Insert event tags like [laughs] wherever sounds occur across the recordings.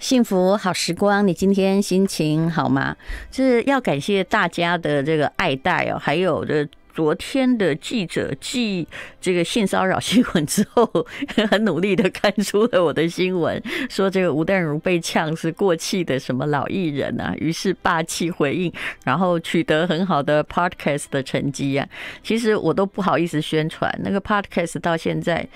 幸福好时光，你今天心情好吗？就是要感谢大家的这个爱戴哦，还有这昨天的记者记这个性骚扰新闻之后，很努力的看出了我的新闻，说这个吴淡如被呛是过气的什么老艺人啊，于是霸气回应，然后取得很好的 podcast 的成绩呀。其实我都不好意思宣传那个 podcast，到现在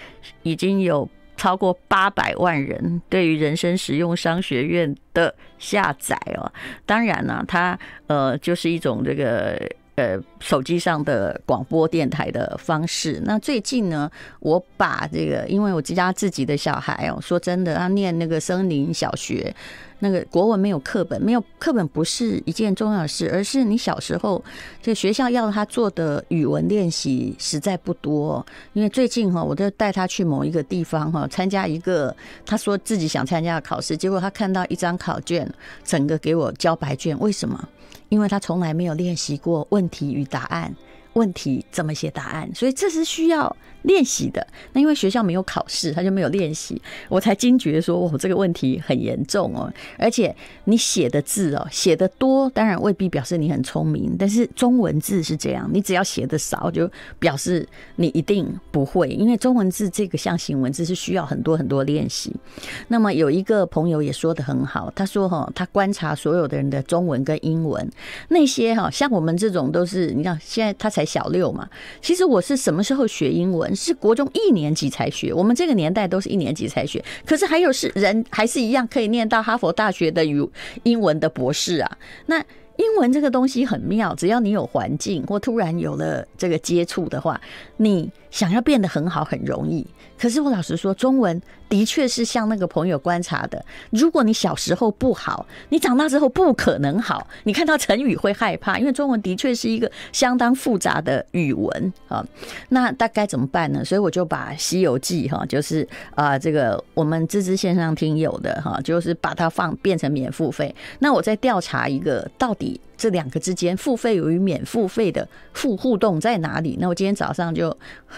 已经有。超过八百万人对于人生实用商学院的下载哦，当然呢，它呃就是一种这个。呃，手机上的广播电台的方式。那最近呢，我把这个，因为我家自己的小孩哦，说真的，他念那个森林小学，那个国文没有课本，没有课本不是一件重要的事，而是你小时候，这学校要他做的语文练习实在不多。因为最近哈，我就带他去某一个地方哈，参加一个他说自己想参加的考试，结果他看到一张考卷，整个给我交白卷，为什么？因为他从来没有练习过问题与答案。问题怎么写答案？所以这是需要练习的。那因为学校没有考试，他就没有练习，我才惊觉说，哦，这个问题很严重哦。而且你写的字哦，写的多，当然未必表示你很聪明。但是中文字是这样，你只要写的少，就表示你一定不会。因为中文字这个象形文字是需要很多很多练习。那么有一个朋友也说的很好，他说哈，他观察所有的人的中文跟英文，那些哈，像我们这种都是，你看现在他才。小六嘛，其实我是什么时候学英文？是国中一年级才学。我们这个年代都是一年级才学，可是还有是人还是一样可以念到哈佛大学的语英文的博士啊。那英文这个东西很妙，只要你有环境或突然有了这个接触的话。你想要变得很好很容易，可是我老实说，中文的确是像那个朋友观察的，如果你小时候不好，你长大之后不可能好。你看到成语会害怕，因为中文的确是一个相当复杂的语文啊。那大概怎么办呢？所以我就把《西游记》哈，就是啊，这个我们芝芝线上听友的哈，就是把它放变成免付费。那我再调查一个到底。这两个之间付费与免付费的付互动在哪里？那我今天早上就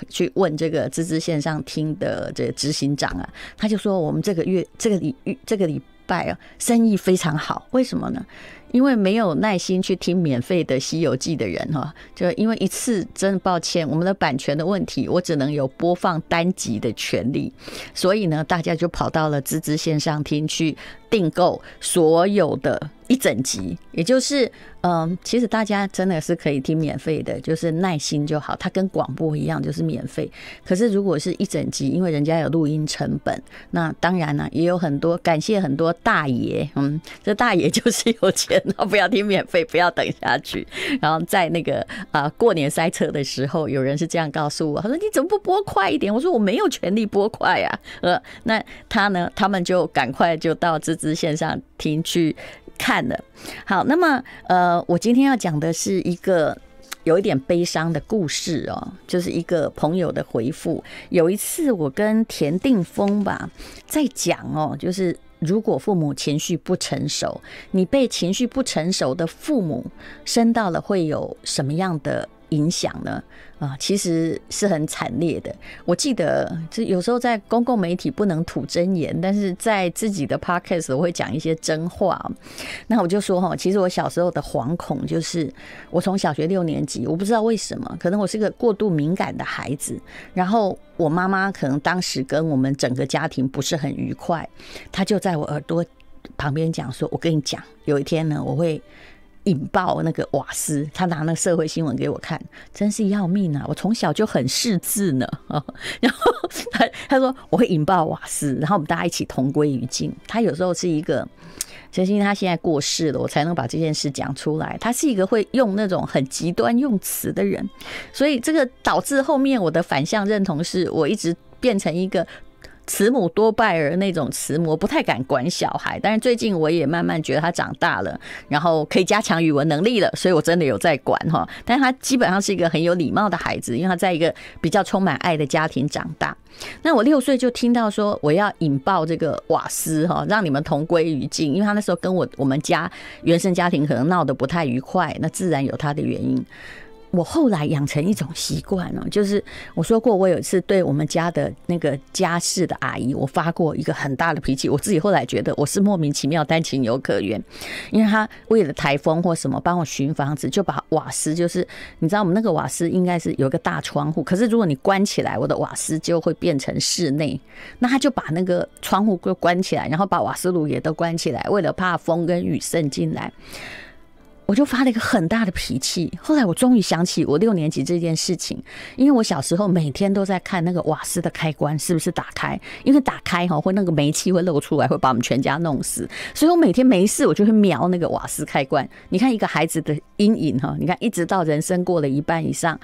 去问这个芝芝线上听的这执行长啊，他就说我们这个月这个礼这个礼拜啊，生意非常好，为什么呢？因为没有耐心去听免费的《西游记》的人哈，就因为一次真的抱歉，我们的版权的问题，我只能有播放单集的权利，所以呢，大家就跑到了芝芝线上听去订购所有的。一整集，也就是，嗯，其实大家真的是可以听免费的，就是耐心就好。它跟广播一样，就是免费。可是如果是一整集，因为人家有录音成本，那当然呢，也有很多感谢很多大爷。嗯，这大爷就是有钱，不要听免费，不要等下去。然后在那个啊过年塞车的时候，有人是这样告诉我，他说：“你怎么不播快一点？”我说：“我没有权利播快呀。”呃，那他呢，他们就赶快就到芝芝线上听去。看了，好，那么呃，我今天要讲的是一个有一点悲伤的故事哦，就是一个朋友的回复。有一次我跟田定峰吧在讲哦，就是如果父母情绪不成熟，你被情绪不成熟的父母生到了，会有什么样的影响呢？啊，其实是很惨烈的。我记得，就有时候在公共媒体不能吐真言，但是在自己的 podcast 我会讲一些真话。那我就说哈，其实我小时候的惶恐就是，我从小学六年级，我不知道为什么，可能我是个过度敏感的孩子。然后我妈妈可能当时跟我们整个家庭不是很愉快，她就在我耳朵旁边讲说：“我跟你讲，有一天呢，我会。”引爆那个瓦斯，他拿那个社会新闻给我看，真是要命啊！我从小就很识字呢，[laughs] 然后他说我会引爆瓦斯，然后我们大家一起同归于尽。他有时候是一个，就是他现在过世了，我才能把这件事讲出来。他是一个会用那种很极端用词的人，所以这个导致后面我的反向认同是我一直变成一个。慈母多败儿那种慈母不太敢管小孩，但是最近我也慢慢觉得他长大了，然后可以加强语文能力了，所以我真的有在管哈。但他基本上是一个很有礼貌的孩子，因为他在一个比较充满爱的家庭长大。那我六岁就听到说我要引爆这个瓦斯哈，让你们同归于尽，因为他那时候跟我我们家原生家庭可能闹得不太愉快，那自然有他的原因。我后来养成一种习惯了，就是我说过，我有一次对我们家的那个家事的阿姨，我发过一个很大的脾气。我自己后来觉得我是莫名其妙，但情有可原，因为她为了台风或什么帮我寻房子，就把瓦斯就是你知道我们那个瓦斯应该是有一个大窗户，可是如果你关起来，我的瓦斯就会变成室内。那他就把那个窗户关起来，然后把瓦斯炉也都关起来，为了怕风跟雨渗进来。我就发了一个很大的脾气。后来我终于想起我六年级这件事情，因为我小时候每天都在看那个瓦斯的开关是不是打开，因为打开哈会那个煤气会漏出来，会把我们全家弄死。所以我每天没事我就会瞄那个瓦斯开关。你看一个孩子的阴影哈，你看一直到人生过了一半以上。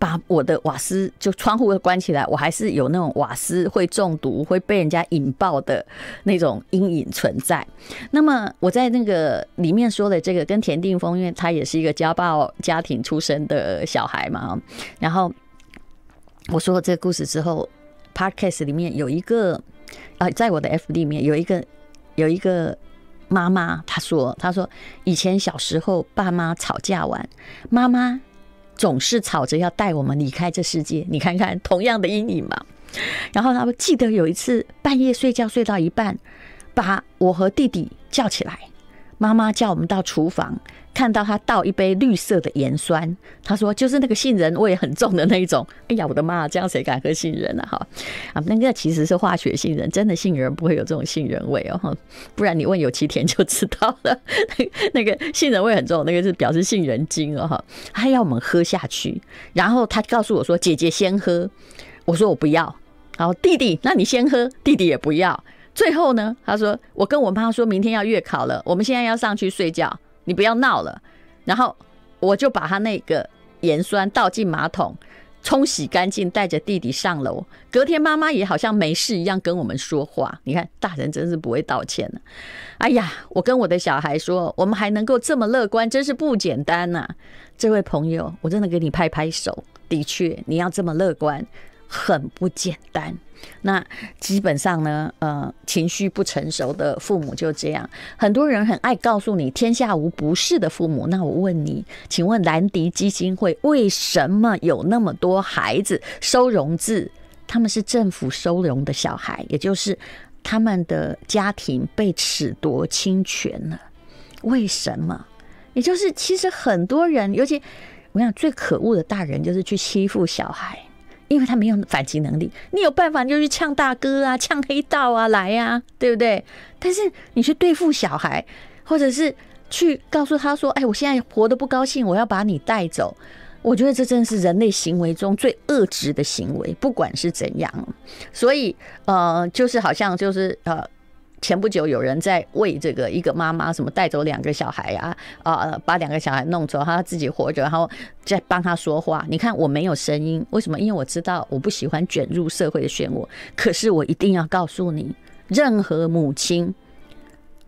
把我的瓦斯就窗户关起来，我还是有那种瓦斯会中毒会被人家引爆的那种阴影存在。那么我在那个里面说的这个跟田定峰，因为他也是一个家暴家庭出身的小孩嘛，然后我说了这个故事之后，podcast 里面有一个啊，在我的 F 里面有一个有一个妈妈，她说她说以前小时候爸妈吵架完，妈妈。总是吵着要带我们离开这世界，你看看同样的阴影嘛。然后他们记得有一次半夜睡觉睡到一半，把我和弟弟叫起来，妈妈叫我们到厨房。看到他倒一杯绿色的盐酸，他说：“就是那个杏仁味很重的那一种。”哎呀，我的妈！这样谁敢喝杏仁啊？哈啊，那个其实是化学杏仁，真的杏仁不会有这种杏仁味哦。哈，不然你问有其田就知道了。[laughs] 那个杏仁味很重，那个是表示杏仁精哦。哈，还要我们喝下去？然后他告诉我说：“姐姐先喝。”我说：“我不要。”然后弟弟，那你先喝。弟弟也不要。最后呢，他说：“我跟我妈说明天要月考了，我们现在要上去睡觉。”你不要闹了，然后我就把他那个盐酸倒进马桶，冲洗干净，带着弟弟上楼。隔天妈妈也好像没事一样跟我们说话。你看大人真是不会道歉呢。哎呀，我跟我的小孩说，我们还能够这么乐观，真是不简单呐！这位朋友，我真的给你拍拍手。的确，你要这么乐观，很不简单。那基本上呢，呃，情绪不成熟的父母就这样。很多人很爱告诉你“天下无不是的父母”。那我问你，请问兰迪基金会为什么有那么多孩子收容制？他们是政府收容的小孩，也就是他们的家庭被褫夺侵权了。为什么？也就是其实很多人，尤其我想最可恶的大人就是去欺负小孩。因为他没有反击能力，你有办法就去呛大哥啊，呛黑道啊，来呀，对不对？但是你去对付小孩，或者是去告诉他说：“哎，我现在活得不高兴，我要把你带走。”我觉得这真的是人类行为中最恶质的行为，不管是怎样。所以，呃，就是好像就是呃。前不久，有人在为这个一个妈妈什么带走两个小孩呀，啊，把两个小孩弄走，他自己活着，然后在帮他说话。你看我没有声音，为什么？因为我知道我不喜欢卷入社会的漩涡，可是我一定要告诉你，任何母亲，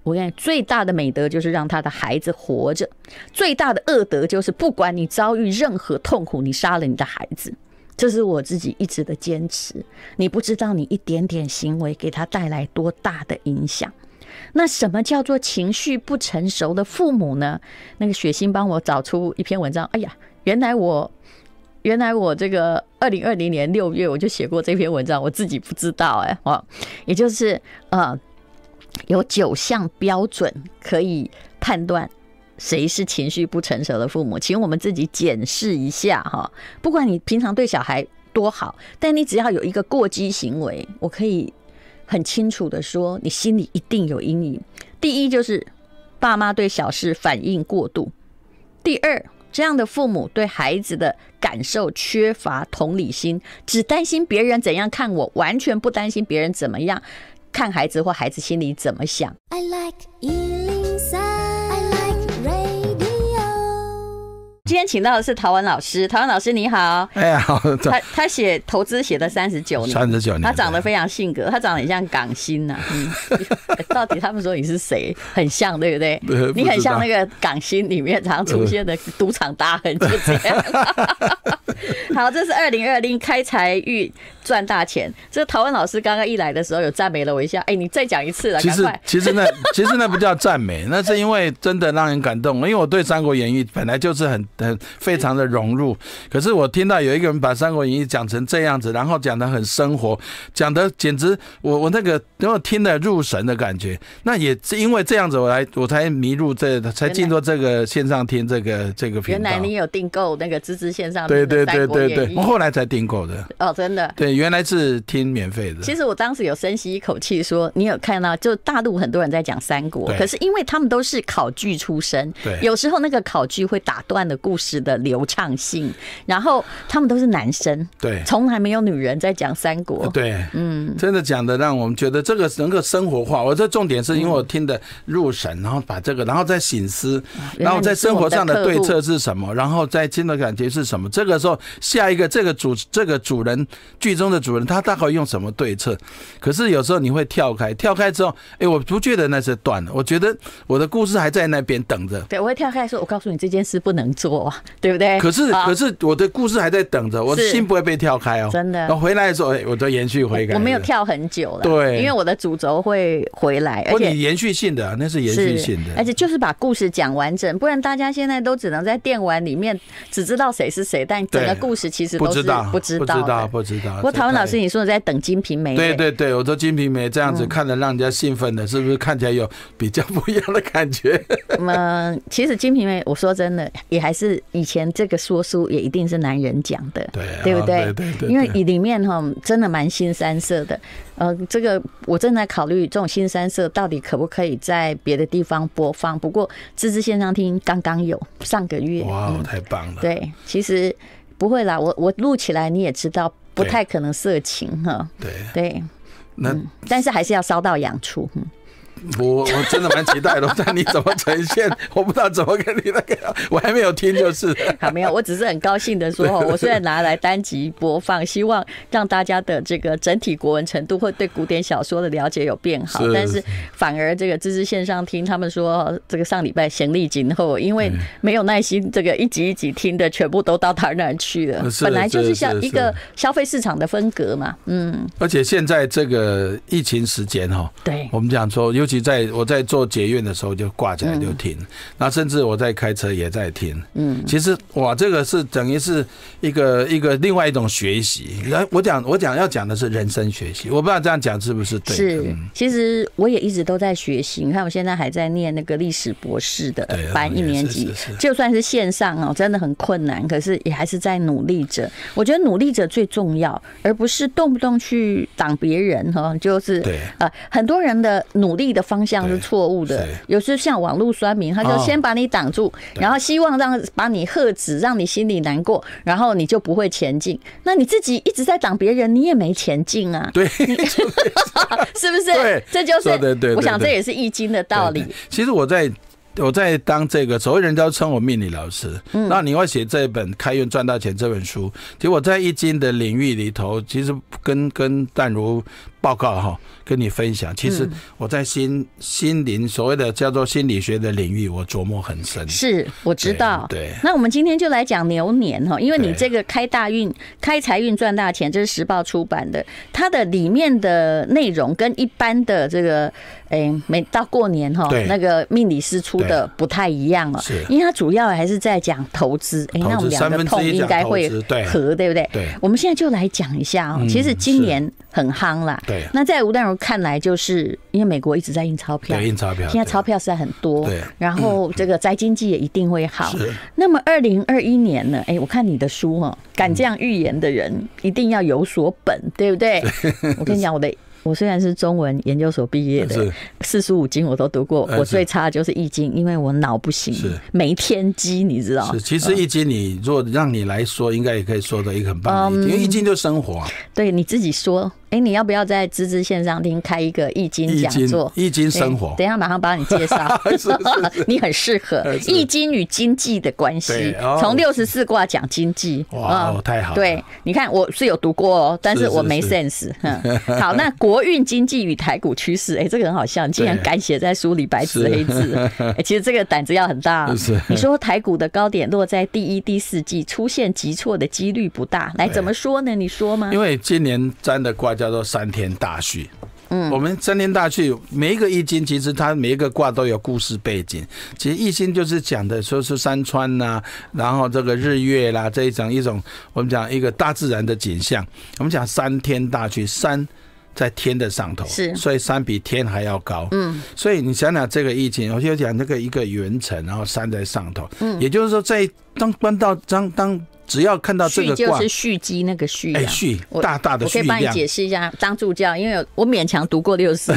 我跟你最大的美德就是让他的孩子活着，最大的恶德就是不管你遭遇任何痛苦，你杀了你的孩子。这是我自己一直的坚持。你不知道你一点点行为给他带来多大的影响。那什么叫做情绪不成熟的父母呢？那个雪心帮我找出一篇文章。哎呀，原来我，原来我这个二零二零年六月我就写过这篇文章，我自己不知道哎。哦，也就是呃，有九项标准可以判断。谁是情绪不成熟的父母？请我们自己检视一下哈。不管你平常对小孩多好，但你只要有一个过激行为，我可以很清楚的说，你心里一定有阴影。第一，就是爸妈对小事反应过度；第二，这样的父母对孩子的感受缺乏同理心，只担心别人怎样看我，完全不担心别人怎么样看孩子或孩子心里怎么想。今天请到的是陶文老师，陶文老师你好，哎好，他他写投资写了三十九年，三十九年，他长得非常性格，他长得很像港星呐，嗯，[laughs] 到底他们说你是谁？很像对不对？你很像那个港星里面常出现的赌场大亨，就这样。[laughs] 好，这是二零二零开财运。赚大钱！这个陶文老师刚刚一来的时候，有赞美了我一下。哎，你再讲一次了，其实其实那 [laughs] 其实那不叫赞美，[laughs] 那是因为真的让人感动。因为我对《三国演义》本来就是很很非常的融入，可是我听到有一个人把《三国演义》讲成这样子，然后讲得很生活，讲得简直我我那个然我听得入神的感觉。那也是因为这样子，我来我才迷入这才进入这个线上听这个这个频道。原来你有订购那个芝芝线上对对对对对，我后来才订购的。哦，真的。对。原来是听免费的。其实我当时有深吸一口气，说你有看到，就大陆很多人在讲三国，可是因为他们都是考据出身，对，有时候那个考据会打断了故事的流畅性。然后他们都是男生，对，从来没有女人在讲三国。对，嗯，真的讲的让我们觉得这个能够生活化。我这重点是因为我听的入神，然后把这个，然后再醒思，然后在生活上的对策是什么，然后再听的感觉是什么。这个时候，下一个这个主这个主人剧。中的主人，他大概用什么对策？可是有时候你会跳开，跳开之后，哎，我不觉得那是断了，我觉得我的故事还在那边等着。对，我会跳开说：“我告诉你，这件事不能做，对不对？”可是，可是我的故事还在等着，我的心不会被跳开哦。真的，我回来的时候，哎，我都延续回来。我没有跳很久了，对，因为我的主轴会回来，而且延续性的那是延续性的，而且就是把故事讲完整，不然大家现在都只能在电玩里面只知道谁是谁，但整个故事其实不知道，不知道，不知道，不知道。陶文老师，你说在等《金瓶梅》？对对对，我说《金瓶梅》这样子看着让人家兴奋的，是不是看起来有比较不一样的感觉？[laughs] 嗯，其实《金瓶梅》，我说真的，也还是以前这个说书也一定是男人讲的，对对不对。因为里面哈真的蛮新三色的，呃，这个我正在考虑这种新三色到底可不可以在别的地方播放。不过芝芝线上听刚刚有上个月，哇，太棒了！对，其实不会啦，我我录起来你也知道。不太可能色情哈，对，那但是还是要烧到痒处。我我真的蛮期待的，但你怎么呈现？[laughs] 我不知道怎么跟你那个，我还没有听，就是好，没有。我只是很高兴的说，[laughs] 我虽然拿来单集播放，希望让大家的这个整体国文程度，或对古典小说的了解有变好。但是反而这个知识线上听，他们说这个上礼拜行李紧后，因为没有耐心，这个一集一集听的，全部都到他那儿去了。本来就是像一个消费市场的风格嘛，嗯。而且现在这个疫情时间哈，对我们讲说尤。其。其在我在做捷运的时候就挂起来就停，那甚至我在开车也在听。嗯，其实哇，这个是等于是一个一个另外一种学习。来，我讲我讲要讲的是人生学习，我不知道这样讲是不是对。是，其实我也一直都在学习。你看我现在还在念那个历史博士的班一年级，就算是线上哦，真的很困难，可是也还是在努力着。我觉得努力着最重要，而不是动不动去挡别人哈。就是对，呃，很多人的努力的。方向是错误的，有时像网络酸民，他就先把你挡住，然后希望让把你喝止，让你心里难过，然后你就不会前进。那你自己一直在挡别人，你也没前进啊。对，[laughs] 是不是？对，这就是对对。我想这也是易经的道理。其实我在我在当这个，所谓人家称我命理老师。那你要写这本《开运赚大钱》这本书，其实我在易经的领域里头，其实跟跟淡如。报告哈，跟你分享。其实我在心心灵所谓的叫做心理学的领域，我琢磨很深。是我知道。对。那我们今天就来讲牛年哈，因为你这个开大运、开财运、赚大钱，这是时报出版的，它的里面的内容跟一般的这个，哎，每到过年哈，那个命理师出的不太一样了。是。因为它主要还是在讲投资，哎，那我们两个痛应该会合，对不对？对。我们现在就来讲一下，哦。其实今年。很夯啦，那在吴淡如看来，就是因为美国一直在印钞票，印钞票，现在钞票实在很多，然后这个宅经济也一定会好。那么二零二一年呢？哎，我看你的书哈，敢这样预言的人，一定要有所本，对不对？[laughs] 我跟你讲，我的我虽然是中文研究所毕业的，四书五经我都读过，我最差的就是易经，因为我脑不行，没天机，你知道？是，其实易经你若让你来说，应该也可以说的一个很棒，因为易经就生活，对你自己说。哎，你要不要在芝芝线上厅开一个易经讲座？易经生活，等下马上帮你介绍。[laughs] [laughs] 你很适合易经与经济的关系，从六十四卦讲经济。哇，太好。对，你看我是有读过哦，但是我没 sense。嗯，[laughs] 好，那国运、经济与台股趋势，哎，这个很好笑，竟然敢写在书里，白纸黑字。哎，其实这个胆子要很大。是。你说台股的高点落在第一、第四季，出现急挫的几率不大。来，怎么说呢？你说吗？因为今年沾的关叫做三天大序。嗯，我们三天大序每一个易经，其实它每一个卦都有故事背景。其实易经就是讲的，说是山川呐，然后这个日月啦，这一种一种，我们讲一个大自然的景象。我们讲三天大畜，山在天的上头，是，所以山比天还要高。嗯，所以你想想这个意境，我就讲那个一个云层，然后山在上头。嗯，也就是说在。当关到当当，只要看到这个就是蓄积那个蓄，哎，蓄大大的蓄我可以帮你解释一下，当助教，因为我勉强读过六四。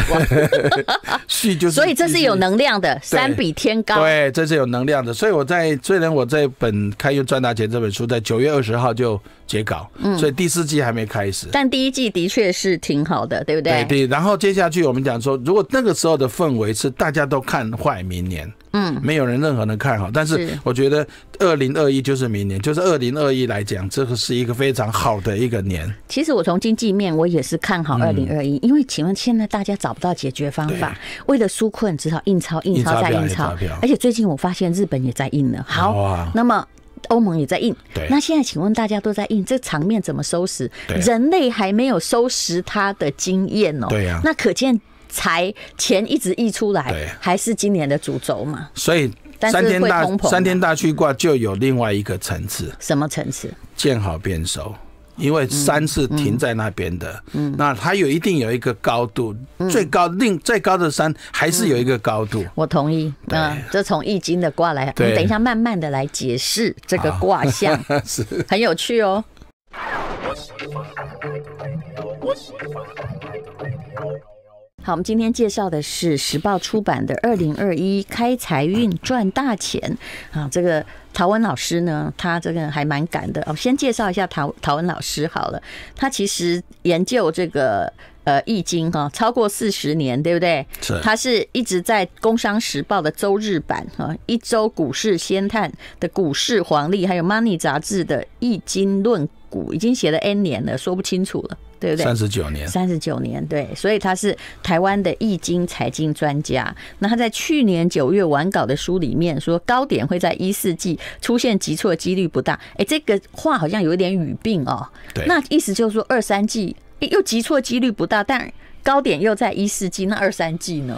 [laughs] 蓄就是，所以这是有能量的，三比天高。对，这是有能量的。所以我在虽然我在本《开运赚大钱》这本书在九月二十号就结稿，所以第四季还没开始，但第一季的确是挺好的，对不对？对，然后接下去我们讲说，如果那个时候的氛围是大家都看坏，明年。嗯，没有人任何人看好，但是我觉得二零二一就是明年，就是二零二一来讲，这个是一个非常好的一个年。其实我从经济面我也是看好二零二一，因为请问现在大家找不到解决方法，为了纾困只好印钞，印钞再印钞，而且最近我发现日本也在印了，好，那么欧盟也在印，那现在请问大家都在印，这场面怎么收拾？人类还没有收拾他的经验哦，对呀，那可见。财钱一直溢出来，还是今年的主轴嘛？所以三天大三天大去卦就有另外一个层次。什么层次？见好变熟，因为山是停在那边的，嗯，那它有一定有一个高度，最高另最高的山还是有一个高度。我同意，嗯，这从易经的卦来，我们等一下慢慢的来解释这个卦象，[laughs] 很有趣哦。好，我们今天介绍的是时报出版的《二零二一开财运赚大钱》啊，这个陶文老师呢，他这个还蛮赶的。我先介绍一下陶陶文老师好了，他其实研究这个呃《易经》哈超过四十年，对不对？他是一直在《工商时报》的周日版哦，一周股市先探》的股市黄历，还有《Money》杂志的《易经论股》，已经写了 N 年了，说不清楚了。对不对？三十九年，三十九年，对，所以他是台湾的易经财经专家。那他在去年九月完稿的书里面说，高点会在一四季出现急挫几率不大。哎，这个话好像有一点语病哦。对，那意思就是说，二三季又急挫几率不大，但。高点又在一四季，那二三季呢？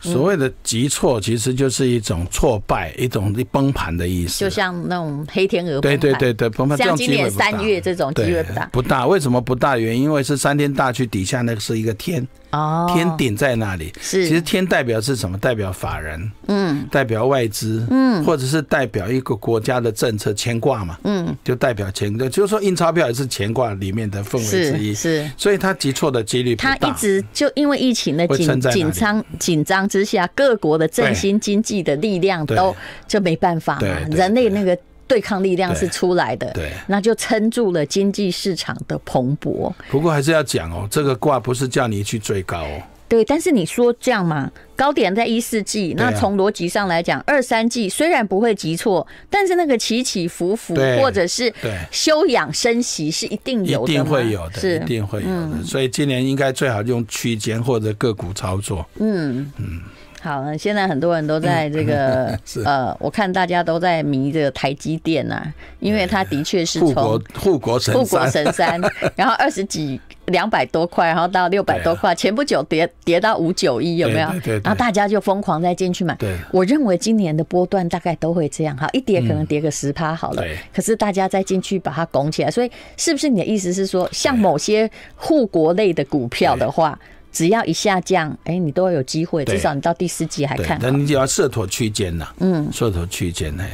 所谓的急挫其实就是一种挫败，一种崩盘的意思，就像那种黑天鹅。对对对对，崩盘像今年三月这种几率不大，不大。为什么不大？原因因为是三天大区底下那个是一个天，哦，天顶在那里。是，其实天代表是什么？代表法人，嗯，代表外资，嗯，或者是代表一个国家的政策牵挂嘛，嗯，就代表钱，就是说印钞票也是钱挂里面的氛围之一，是，所以它急挫的几率它一直。就因为疫情的紧紧张紧张之下，各国的振兴经济的力量都就没办法，人类那个对抗力量是出来的，那就撑住了经济市场的蓬勃。不过还是要讲哦，这个卦不是叫你去追高。对，但是你说这样嘛，高点在一四季，那从逻辑上来讲，二三季虽然不会急错，但是那个起起伏伏或者是休养生息是一定有的，一定会有的，一定会有的。所以今年应该最好用区间或者个股操作。嗯嗯，好，现在很多人都在这个 [laughs] 呃，我看大家都在迷这个台积电啊，因为他的确是护国护国神护国神山，然后二十几。两百多块，然后到六百多块。前不久跌跌到五九一，有没有？然后大家就疯狂再进去买。我认为今年的波段大概都会这样哈，一跌可能跌个十趴好了。可是大家再进去把它拱起来，所以是不是你的意思是说，像某些护国类的股票的话，只要一下降，哎，你都有机会，至少你到第四季还看。那你就要设妥区间呐。嗯，设妥区间呢。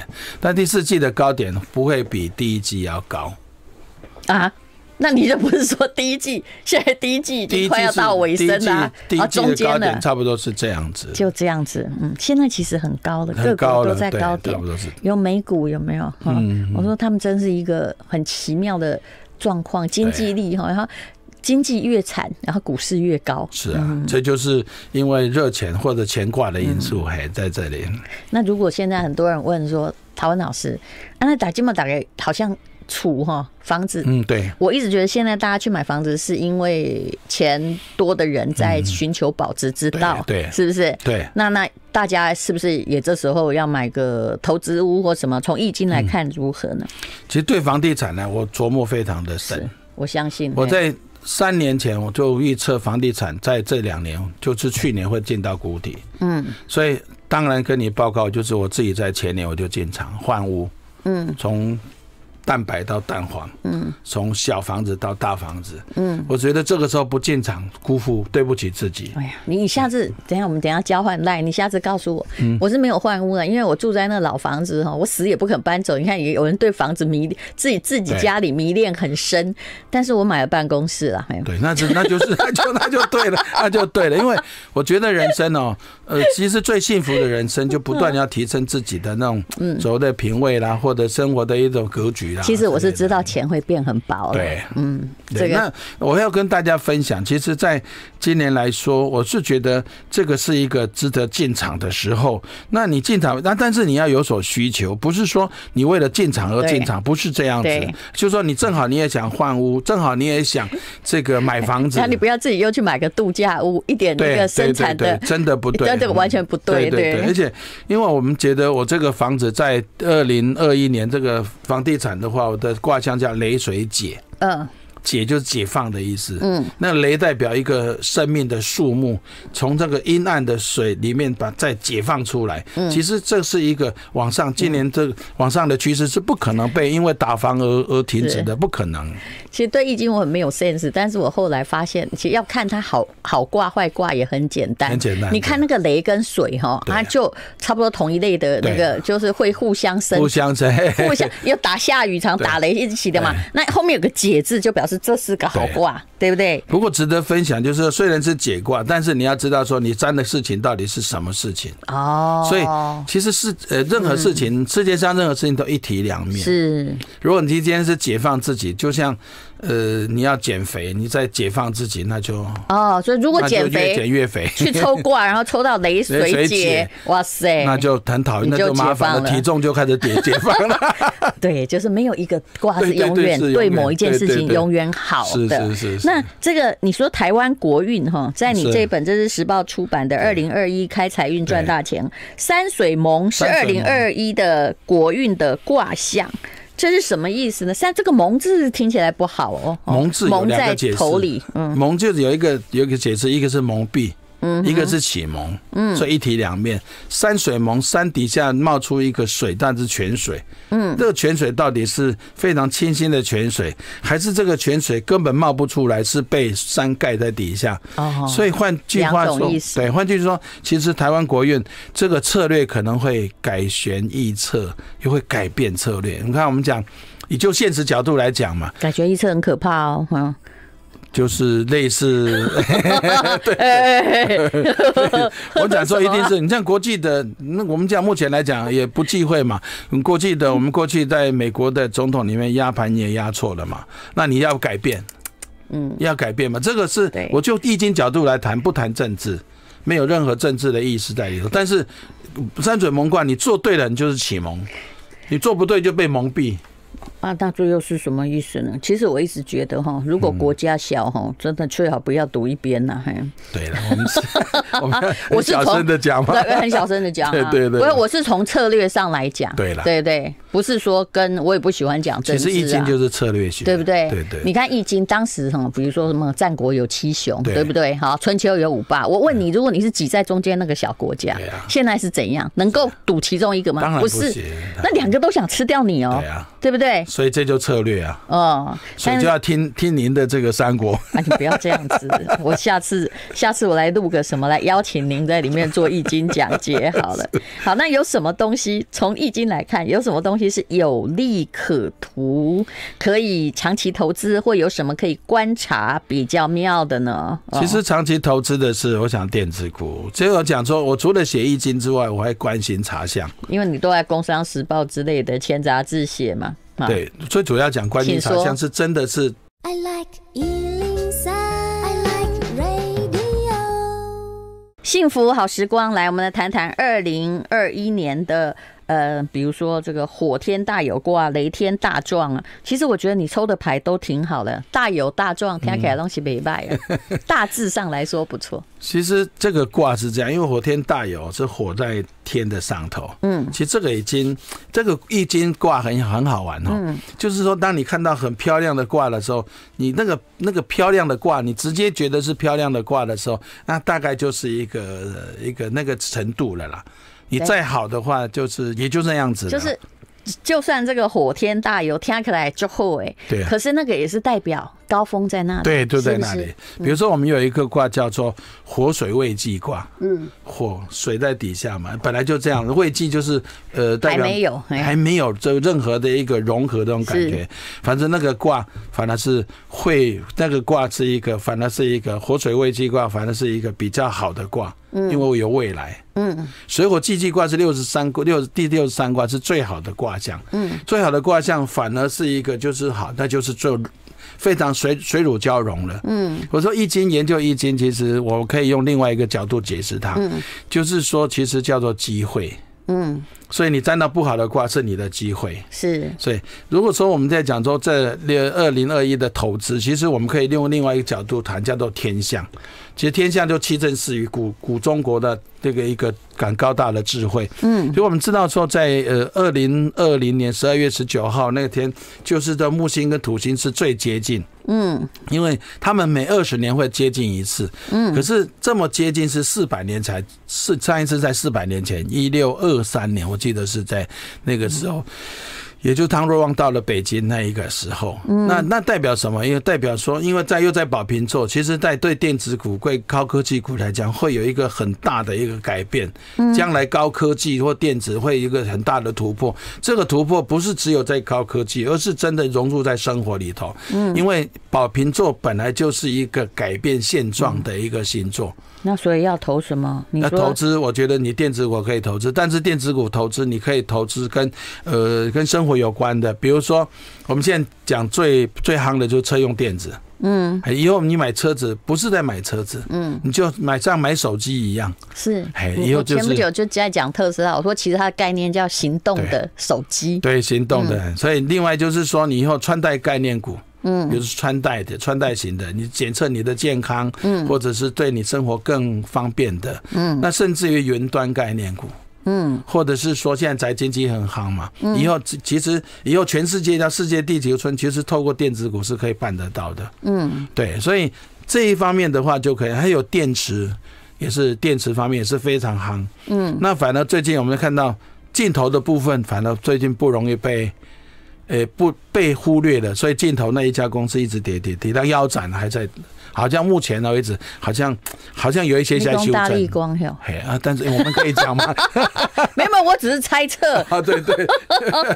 但第四季的高点不会比第一季要高啊。那你就不是说第一季？现在第一季已经快要到尾声了，啊，中间的差不多是这样子，就这样子。嗯，现在其实很高的个股都在高点，有美股有没有？哈，我说他们真是一个很奇妙的状况，经济力哈，然后经济越惨，然后股市越高。是啊，这就是因为热钱或者钱挂的因素还在这里。那如果现在很多人问说陶文老师，那打金嘛，打给好像。储哈房子，嗯，对，我一直觉得现在大家去买房子，是因为钱多的人在寻求保值之道，对，是不是？对，那那大家是不是也这时候要买个投资屋或什么？从易经来看如何呢？其实对房地产呢，我琢磨非常的深，我相信我在三年前我就预测房地产在这两年，就是去年会进到谷底，嗯，所以当然跟你报告，就是我自己在前年我就进场换屋，嗯，从。蛋白到蛋黄，嗯，从小房子到大房子，嗯，我觉得这个时候不进场，辜负对不起自己。哎呀，你下次等下我们等下交换赖，你下次告诉我，嗯，我是没有换屋的，因为我住在那老房子哈，我死也不肯搬走。你看也有人对房子迷自己自己家里迷恋很深，但是我买了办公室了，对，那就那就是那就那就对了，那就对了，因为我觉得人生哦。呃，其实最幸福的人生就不断要提升自己的那种，[laughs] 嗯，所谓的品味啦，或者生活的一种格局啦。其实我是知道钱会变很薄，对，嗯，对。那我要跟大家分享，其实，在今年来说，我是觉得这个是一个值得进场的时候。那你进场，那但是你要有所需求，不是说你为了进场而进场，不是这样子。就说你正好你也想换屋，正好你也想这个买房子，[laughs] 那你不要自己又去买个度假屋，一点那个生产的真的不对。[laughs] 这个完全不对，对，对而且，因为我们觉得我这个房子在二零二一年这个房地产的话，我的卦象叫雷水解。嗯。解就是解放的意思。嗯，那雷代表一个生命的树木，从这个阴暗的水里面把再解放出来。嗯，其实这是一个往上，今年这往上的趋势是不可能被因为打防而而停止的，不可能。其实对易经我很没有 sense，但是我后来发现，其实要看它好好挂坏挂也很简单。很简单。你看那个雷跟水哈，它就差不多同一类的那个，就是会互相生。互相生。[laughs] 互相要打下雨场、打雷一起的嘛。那后面有个解字，就表示。这是个好卦，对不对？不过值得分享就是，虽然是解卦，但是你要知道说，你占的事情到底是什么事情哦。所以，其实是呃，任何事情，世界上任何事情都一体两面。是，如果你今天是解放自己，就像。呃，你要减肥，你在解放自己，那就哦，所以如果减肥越减越肥，去抽卦，然后抽到雷 [laughs] 水解，哇塞，那就很讨厌，那就麻烦了，体重就开始减，解放了。[laughs] 对，就是没有一个卦是永远对某一件事情永远好的。是是是。那这个你说台湾国运哈，在你这本《这是时报》出版的《二零二一开财运赚大钱》山水盟是二零二一的国运的卦象。这是什么意思呢？像这个“蒙”字听起来不好哦，“蒙”字有两个解释，“蒙”就是有一个有一个解释，一个是蒙蔽。一个是启蒙，嗯，所以一体两面。山水蒙山底下冒出一个水，但是泉水，嗯，这个泉水到底是非常清新的泉水，还是这个泉水根本冒不出来，是被山盖在底下？哦，所以换句话说，对，换句话说，其实台湾国运这个策略可能会改弦易辙，又会改变策略。你看，我们讲，你就现实角度来讲嘛，改弦易辙很可怕哦，嗯。就是类似，[laughs] 对，[laughs] 我讲说一定是你像国际的，那我们讲目前来讲也不忌讳嘛。过去的我们过去在美国的总统里面压盘也压错了嘛，那你要改变，嗯，要改变嘛。这个是我就易经角度来谈，不谈政治，没有任何政治的意思在里头。但是三水蒙冠，你做对了你就是启蒙，你做不对就被蒙蔽。那大猪又是什么意思呢？其实我一直觉得哈，如果国家小哈，真的最好不要赌一边呐。还对了，我是 [laughs] 我是小声的讲很小声的讲啊。对 [laughs] 对，我我是从策略上来讲。对了，对对，不是说跟我也不喜欢讲。其实《易经》就是策略性，对不对？对对。你看《易经》当时哈，比如说什么战国有七雄，对不对？哈，春秋有五霸。我问你，如果你是挤在中间那个小国家，现在是怎样？能够赌其中一个吗？当然不是，那两个都想吃掉你哦，对不对？所以这就策略啊，嗯，所以就要听听您的这个三国啊。你不要这样子，[laughs] 我下次下次我来录个什么来邀请您在里面做易经讲解 [laughs] 好了。好，那有什么东西从易经来看，有什么东西是有利可图，可以长期投资，或有什么可以观察比较妙的呢？其实长期投资的是我想电子股。结果讲说，我除了写易经之外，我还关心茶香，因为你都在《工商时报》之类的前杂志写嘛。对，最主要讲关音好像是真的是幸福好时光，来，我们来谈谈二零二一年的。呃，比如说这个火天大有卦、雷天大壮啊，其实我觉得你抽的牌都挺好的，大有大壮听起来东西没啊。[laughs] 大致上来说不错。其实这个卦是这样，因为火天大有是火在天的上头，嗯，其实这个已经这个易经卦很很好玩哦，就是说当你看到很漂亮的卦的时候，你那个那个漂亮的卦，你直接觉得是漂亮的卦的时候，那大概就是一个一个那个程度了啦。你再好的话，就是也就那样子。就是，就算这个火天大有天起来之后，哎，对。可是那个也是代表高峰在那里，对，就在那里。比如说，我们有一个卦叫做火水未济卦，嗯，火水在底下嘛，本来就这样。未济就是呃，代表还没有，还没有这任何的一个融合这种感觉。反正那个卦，反而是会那个卦是一个，反而是一个火水未济卦，反而是一个比较好的卦。因为我有未来，嗯，所以我第几卦是六十三卦，六第六十三卦是最好的卦象，嗯，最好的卦象反而是一个就是好，那就是最非常水水乳交融了，嗯，我说《易经》研究《易经》，其实我可以用另外一个角度解释它，嗯，就是说其实叫做机会，嗯，所以你占到不好的卦是你的机会，是，所以如果说我们在讲说这六二零二一的投资，其实我们可以用另外一个角度谈，叫做天象。其实天下就七正势与古古中国的这个一个感高大的智慧，嗯，所以我们知道说，在呃二零二零年十二月十九号那天，就是这木星跟土星是最接近，嗯，因为他们每二十年会接近一次，嗯，可是这么接近是四百年才是上一次在四百年前一六二三年，我记得是在那个时候。也就汤若望到了北京那一个时候，那那代表什么？因为代表说，因为在又在宝瓶座，其实在对电子股、贵高科技股来讲，会有一个很大的一个改变。将来高科技或电子会有一个很大的突破。这个突破不是只有在高科技，而是真的融入在生活里头。因为宝瓶座本来就是一个改变现状的一个星座。那所以要投什么？要投资，我觉得你电子股可以投资，但是电子股投资你可以投资跟，呃，跟生活有关的，比如说我们现在讲最最夯的就是车用电子，嗯，以后你买车子不是在买车子，嗯，你就买像买手机一样，是，哎，以后就是前不久就在讲特斯拉，我说其实它的概念叫行动的手机，对，行动的，所以另外就是说你以后穿戴概念股。嗯，比如穿戴的、穿戴型的，你检测你的健康，嗯，或者是对你生活更方便的，嗯，那甚至于云端概念股，嗯，或者是说现在宅经济很夯嘛，嗯，以后其实以后全世界叫世界地球村，其实透过电子股是可以办得到的，嗯，对，所以这一方面的话就可以，还有电池也是电池方面也是非常夯，嗯，那反而最近我们看到镜头的部分，反而最近不容易被。诶，不被忽略的，所以尽头那一家公司一直跌跌跌到腰斩，还在。好像目前呢，为止，好像好像有一些在起争。光大立光，嘿啊！但是我们可以讲吗？没有，我只是猜测。[laughs] 啊，对对，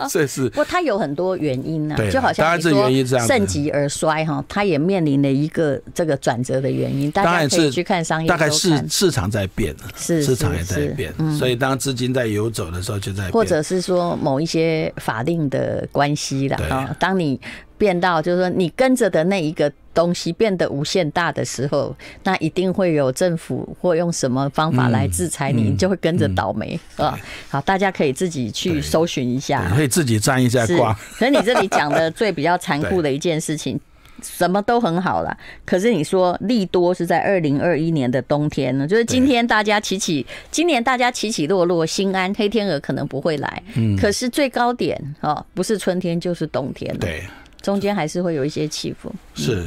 这 [laughs] 是。不过它有很多原因呢，就好像原因样，盛极而衰哈，它也面临了一个这个转折的原因。当然是去看商业，大概市市场在变，是市场也在变，所以当资金在游走的时候就在。或者是说某一些法定的关系了啊。当你。变到就是说，你跟着的那一个东西变得无限大的时候，那一定会有政府或用什么方法来制裁你，就会跟着倒霉啊。好，大家可以自己去搜寻一下，可以自己沾一下挂。所以你这里讲的最比较残酷的一件事情，[laughs] 什么都很好了。可是你说利多是在二零二一年的冬天呢？就是今天大家起起，今年大家起起落落，心安黑天鹅可能不会来，可是最高点哦，不是春天就是冬天。对。中间还是会有一些起伏，是，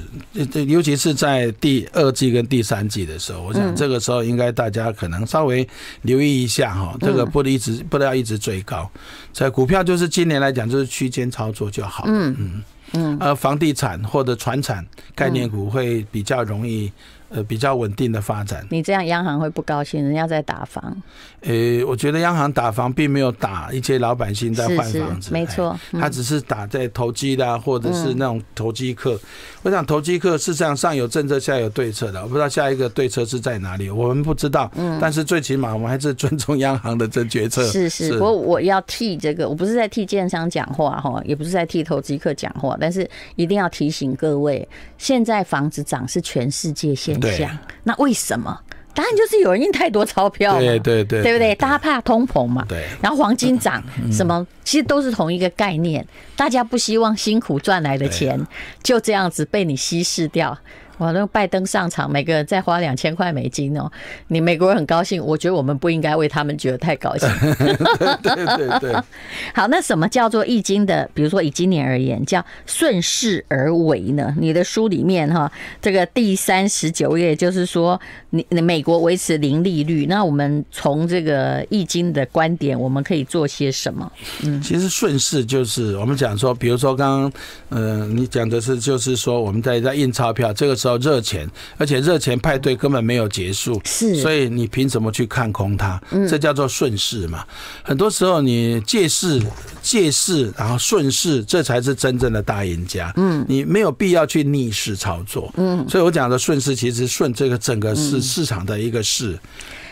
这尤其是在第二季跟第三季的时候，我想这个时候应该大家可能稍微留意一下哈，这个不一直不要一直追高，在股票就是今年来讲就是区间操作就好，嗯嗯嗯，呃，房地产或者船产概念股会比较容易，呃，比较稳定的发展。你这样央行会不高兴，人家在打房。诶，我觉得央行打房并没有打一些老百姓在换房子，没错，他只是打在投机的或者是那种投机客。我想投机客是这样，上有政策，下有对策的。我不知道下一个对策是在哪里，我们不知道。嗯，但是最起码我们还是尊重央行的这决策。是是，我我要替这个，我不是在替建商讲话哈，也不是在替投机客讲话，但是一定要提醒各位，现在房子涨是全世界现象，那为什么？答案就是有人印太多钞票，对对对，对不对？大家怕通膨嘛，然后黄金涨什么，其实都是同一个概念。大家不希望辛苦赚来的钱就这样子被你稀释掉。哇，那拜登上场，每个人再花两千块美金哦，你美国人很高兴。我觉得我们不应该为他们觉得太高兴。对 [laughs] 对对。[laughs] 好，那什么叫做易经的？比如说以今年而言，叫顺势而为呢？你的书里面哈，这个第三十九页，就是说你你美国维持零利率，那我们从这个易经的观点，我们可以做些什么？嗯，其实顺势就是我们讲说，比如说刚刚，呃，你讲的是就是说我们在在印钞票，这个时候。热钱，而且热钱派对根本没有结束，是，所以你凭什么去看空它？这叫做顺势嘛。很多时候你借势、借势，然后顺势，这才是真正的大赢家。嗯，你没有必要去逆势操作。嗯，所以我讲的顺势，其实顺这个整个市市场的一个势。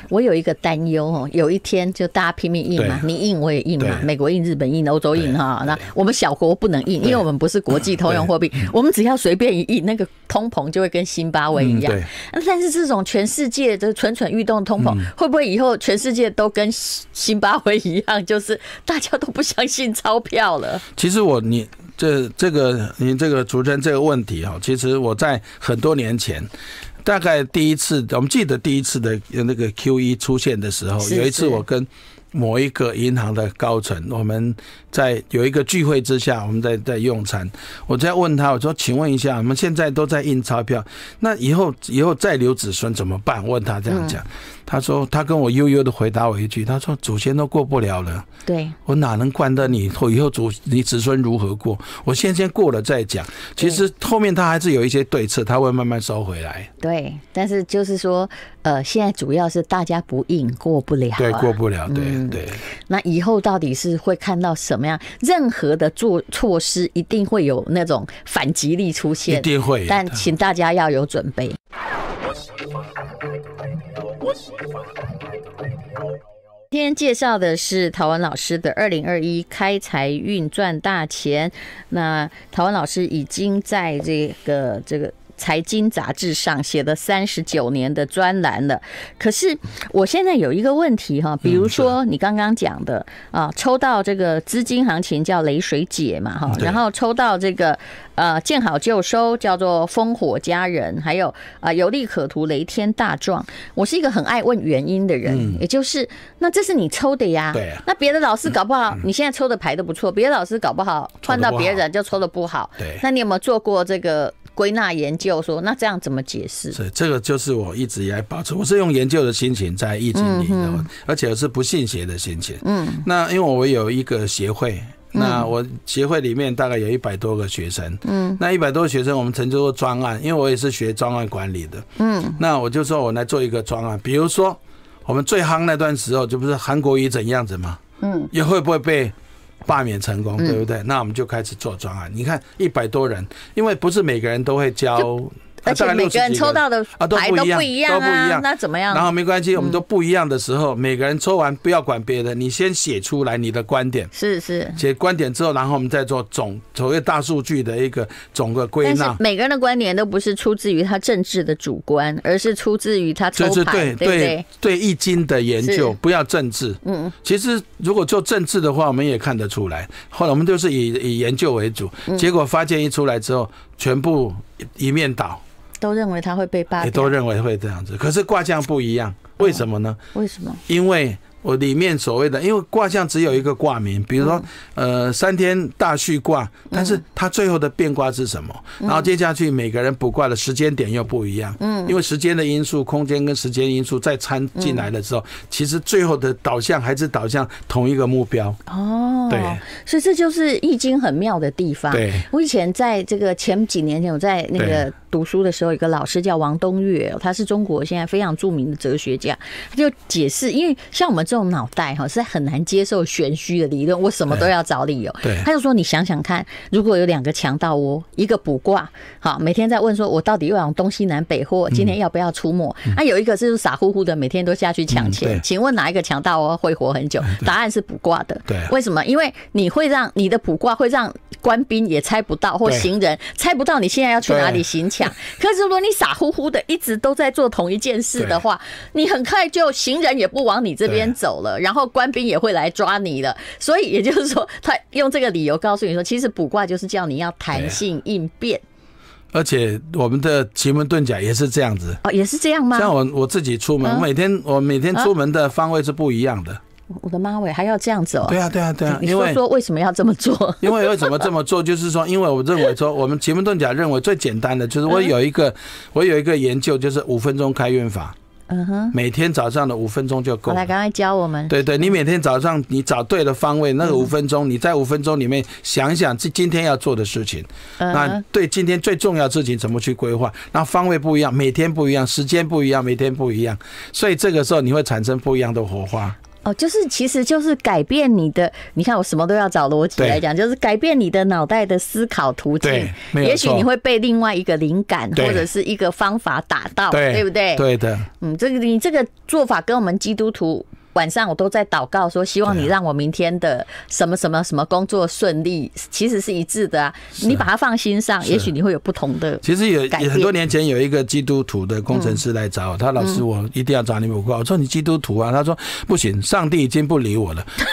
我有一个担忧哦，有一天就大家拼命印嘛，你印我也印嘛，美国印、日本印、欧洲印哈，那我们小国不能印，因为我们不是国际通用货币，我们只要随便一印，那个通膨就会跟新巴威一样。对。但是这种全世界的蠢蠢欲动的通膨，会不会以后全世界都跟新巴威一样，就是大家都不相信钞票了？其实我你这这个您这个持人这个问题哈，其实我在很多年前。大概第一次，我们记得第一次的那个 Q.E 出现的时候，有一次我跟某一个银行的高层，我们。在有一个聚会之下，我们在在用餐。我再问他，我说：“请问一下，我们现在都在印钞票，那以后以后再留子孙怎么办？”问他这样讲，他说：“他跟我悠悠的回答我一句，他说：‘祖先都过不了了，对我哪能惯得你？后以后祖你子孙如何过？我先先过了再讲。’其实后面他还是有一些对策，他会慢慢收回来。对，但是就是说，呃，现在主要是大家不印，过不了，对，过不了，对对。那以后到底是会看到什？怎么样？任何的做措施，一定会有那种反击力出现。一定会。但请大家要有准备。今天介绍的是陶文老师的《二零二一开财运赚大钱》。那陶文老师已经在这个这个。财经杂志上写的三十九年的专栏了，可是我现在有一个问题哈，比如说你刚刚讲的啊，抽到这个资金行情叫雷水姐嘛哈，然后抽到这个呃见好就收叫做烽火佳人，还有啊有利可图雷天大壮，我是一个很爱问原因的人，也就是那这是你抽的呀，对，那别的老师搞不好你现在抽的牌都不错，别的老师搞不好换到别人就抽的不好，对，那你有没有做过这个？归纳研究说，那这样怎么解释？以这个就是我一直以来保持，我是用研究的心情在疫情里头，而且是不信邪的心情。嗯，那因为我有一个协会，那我协会里面大概有一百多个学生。嗯，那一百多个学生，我们曾经做专案，因为我也是学专案管理的。嗯，那我就说我来做一个专案，比如说我们最夯那段时候，就不是韩国语怎样子嘛？嗯，也会不会被罢免成功，对不对？那我们就开始做专案。你看，一百多人，因为不是每个人都会教。而且每个人抽到的牌都不一样，都不一样，那怎么样？然后没关系，我们都不一样的时候，每个人抽完不要管别的，你先写出来你的观点。是是，写观点之后，然后我们再做总所谓大数据的一个总个归纳。每个人的观点都不是出自于他政治的主观，而是出自于他抽牌对对对对易经的研究，不要政治。嗯嗯。其实如果做政治的话，我们也看得出来。后来我们就是以以研究为主，结果发现一出来之后，全部一面倒。都认为他会被扒，也都认为会这样子。可是挂件不一样，为什么呢？为什么？因为。我里面所谓的，因为卦象只有一个卦名，比如说呃三天大序卦，但是它最后的变卦是什么？然后接下去每个人卜卦的时间点又不一样，嗯，因为时间的因素、空间跟时间因素再掺进来的时候，其实最后的导向还是导向同一个目标。哦，对，所以这就是《易经》很妙的地方。对，我以前在这个前几年前，我在那个读书的时候，有个老师叫王东岳，他是中国现在非常著名的哲学家，他就解释，因为像我们。这种脑袋哈，是很难接受玄虚的理论。我什么都要找理由。对，他就说：“你想想看，如果有两个强盗哦，一个卜卦，好，每天在问说我到底要往东西南北或今天要不要出没？那有一个是傻乎乎的，每天都下去抢钱。请问哪一个强盗哦会活很久？答案是卜卦的。对，为什么？因为你会让你的卜卦会让官兵也猜不到，或行人猜不到你现在要去哪里行抢。[laughs] 可是如果你傻乎乎的一直都在做同一件事的话，你很快就行人也不往你这边。”走了，然后官兵也会来抓你了。所以也就是说，他用这个理由告诉你说，其实卜卦就是叫你要弹性应变。而且我们的奇门遁甲也是这样子哦，也是这样吗？像我我自己出门，每天我每天出门的方位是不一样的。我的妈喂，还要这样子哦？对啊对啊对啊！你说说为什么要这么做？[laughs] 因为为什么这么做？就是说，因为我认为说，我们奇门遁甲认为最简单的，就是我有一个我有一个研究，就是五分钟开运法。哼，每天早上的五分钟就够。来，刚教我们。对对，你每天早上你找对了方位，那个五分钟你在五分钟里面想想，今今天要做的事情，那对今天最重要事情怎么去规划？那方位不一样，每天不一样，时间不一样，每天不一样，所以这个时候你会产生不一样的火花。哦，就是其实就是改变你的，你看我什么都要找逻辑来讲，就是改变你的脑袋的思考途径，也许你会被另外一个灵感或者是一个方法打到，对不对？对的，嗯，这个你这个做法跟我们基督徒。晚上我都在祷告，说希望你让我明天的什么什么什么工作顺利，其实是一致的啊。你把它放心上，也许你会有不同的。其实有很多年前有一个基督徒的工程师来找我，他老师我一定要找你们卦，我说你基督徒啊，他说不行，上帝已经不理我了。[laughs]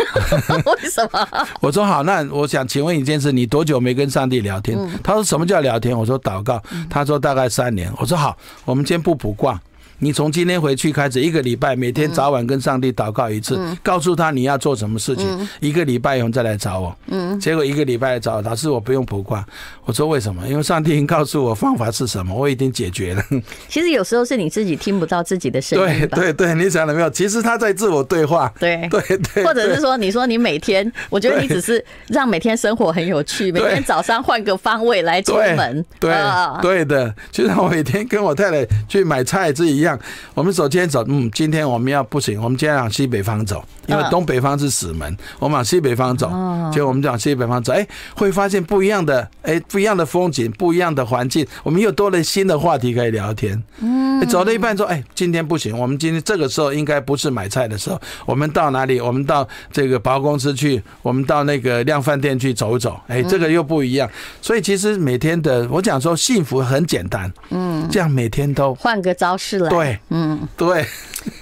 为什么？我说好，那我想请问一件事，你多久没跟上帝聊天？他说什么叫聊天？我说祷告。他说大概三年。我说好，我们先不卜卦。你从今天回去开始，一个礼拜每天早晚跟上帝祷告一次，告诉他你要做什么事情。一个礼拜以后再来找我。嗯，结果一个礼拜来找，老师我不用卜卦。我说为什么？因为上帝告诉我方法是什么，我已经解决了。[laughs] 其实有时候是你自己听不到自己的声音对 [laughs] 对，对你讲了没有？其实他在自我对话。对 [laughs] 对对。或者是说，你说你每天，我觉得你只是让每天生活很有趣，每天早上换个方位来出门。对对的，就像我每天跟我太太去买菜是一样。这样，我们首先走，嗯，今天我们要不行，我们今天往西北方走，因为东北方是死门，我们往西北方走，就我们往西北方走，哎，会发现不一样的，哎，不一样的风景，不一样的环境，我们又多了新的话题可以聊天。嗯，走了一半说，哎，今天不行，我们今天这个时候应该不是买菜的时候，我们到哪里？我们到这个保公司去，我们到那个量饭店去走一走，哎，这个又不一样。所以其实每天的，我讲说幸福很简单，嗯，这样每天都换个招式来。对，嗯，对，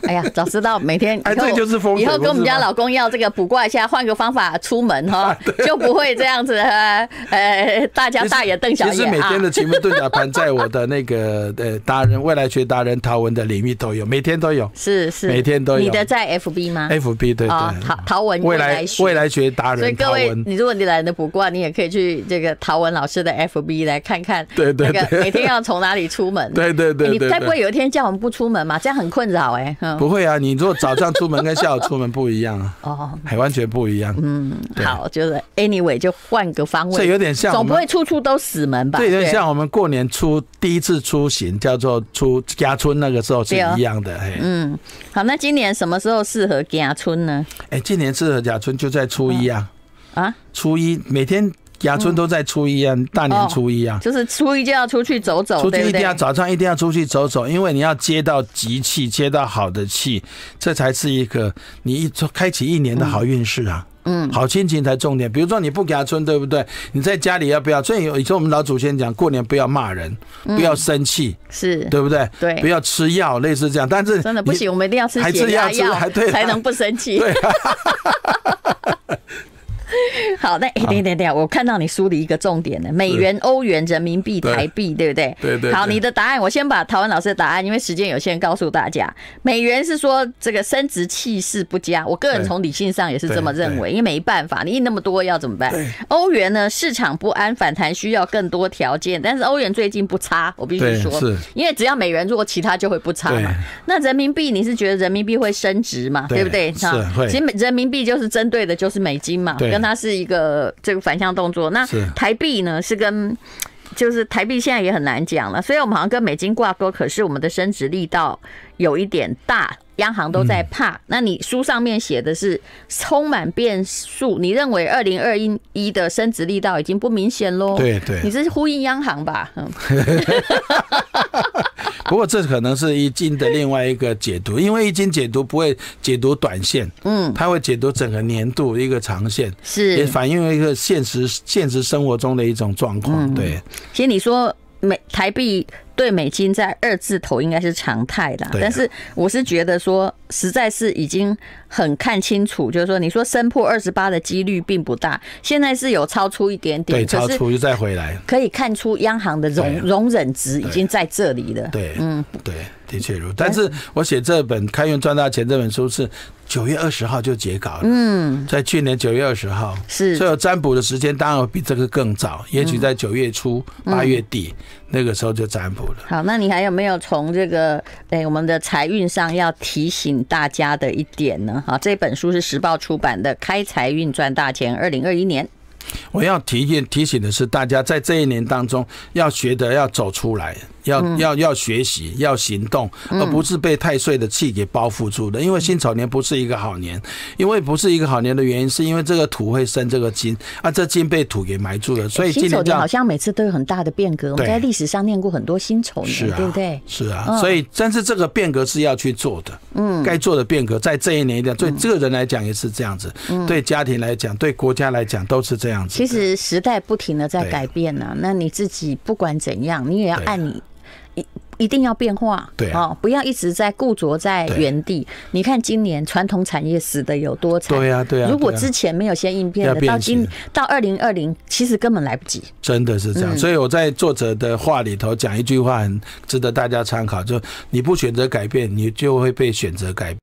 哎呀，早知道每天，[laughs] 哎，这就是以后跟我们家老公要这个卜卦一下，换个方法出门哈，就不会这样子，呃，大家大眼瞪小眼。其实每天的奇门遁甲盘，在我的那个 [laughs] 呃达人未来学达人陶文的领域都有，每天都有，是是，每天都有。你的在 F B 吗？F B 对对，陶陶文未来未来学达人。所以各位，你如果你懒得卜卦，你也可以去这个陶文老师的 F B 来看看，对，那个每天要从哪里出门？对 [laughs] 对对，你该不会有一天叫我们？不出门嘛，这样很困扰哎。不会啊，你如果早上出门跟下午出门不一样啊，哦，还完全不一样。嗯，好，就是 anyway 就换个方位，这有点像，总不会处处都死门吧？这有点像我们过年初第一次出行叫做出家村那个时候是一样的。嗯，好，那今年什么时候适合家村呢？哎，今年适合家村就在初一啊。啊，初一每天。雅春都在初一啊，大年初一啊，就是初一就要出去走走，出去一定要早上一定要出去走走，因为你要接到吉气，接到好的气，这才是一个你一开启一年的好运势啊。嗯，好心情才重点。比如说你不给他春，对不对？你在家里要不要？所以有以前我们老祖先讲，过年不要骂人，不要生气，是对不对？对，不要吃药，类似这样。但是真的不行，我们一定要吃解压药，才能不生气。对、[laughs] [laughs] 好，那等等等，我看到你梳理一个重点呢，美元、欧元、人民币、台币，对不对？对对。好，你的答案我先把陶文老师的答案，因为时间有限，告诉大家，美元是说这个升值气势不佳，我个人从理性上也是这么认为，因为没办法，你印那么多要怎么办？欧元呢，市场不安，反弹需要更多条件，但是欧元最近不差，我必须说，因为只要美元弱，其他就会不差嘛。那人民币你是觉得人民币会升值嘛？对不对？是其实人民币就是针对的就是美金嘛，跟。那是一个这个反向动作。那台币呢？是跟就是台币现在也很难讲了。所以我们好像跟美金挂钩，可是我们的升值力道有一点大，央行都在怕。那你书上面写的是充满变数。你认为二零二一的升值力道已经不明显喽？对对，你是呼应央行吧？嗯。[laughs] [laughs] 不过，这可能是易经的另外一个解读，因为易经解读不会解读短线，嗯，它会解读整个年度一个长线，是也反映一个现实现实生活中的一种状况，对。其实你说美台币。对美金在二字头应该是常态的，但是我是觉得说，实在是已经很看清楚，就是说，你说升破二十八的几率并不大，现在是有超出一点点，对，超出又再回来，可以看出央行的容容忍值已经在这里了，对，嗯，对。的确如，但是我写这本《开运赚大钱》这本书是九月二十号就截稿了。嗯，在去年九月二十号，是所以占卜的时间当然比这个更早，也许在九月初、八月底那个时候就占卜了。好，那你还有没有从这个哎我们的财运上要提醒大家的一点呢？哈，这本书是时报出版的《开财运赚大钱》二零二一年。我要提醒提醒的是，大家在这一年当中要学得要走出来。要要要学习，要行动，而不是被太岁的气给包覆住了。因为辛丑年不是一个好年，因为不是一个好年的原因，是因为这个土会生这个金啊，这金被土给埋住了。所以辛丑年好像每次都有很大的变革。我们在历史上念过很多辛丑年，对不对？是啊，所以但是这个变革是要去做的，嗯，该做的变革在这一年一定。要。对这个人来讲也是这样子，对家庭来讲，对国家来讲都是这样子。其实时代不停的在改变呢，那你自己不管怎样，你也要按你。一一定要变化，对、哦，不要一直在固着在原地。你看今年传统产业死的有多惨，对呀对呀。如果之前没有先应变的，到今到二零二零，其实根本来不及。真的是这样，所以我在作者的话里头讲一句话，很值得大家参考，就你不选择改变，你就会被选择改。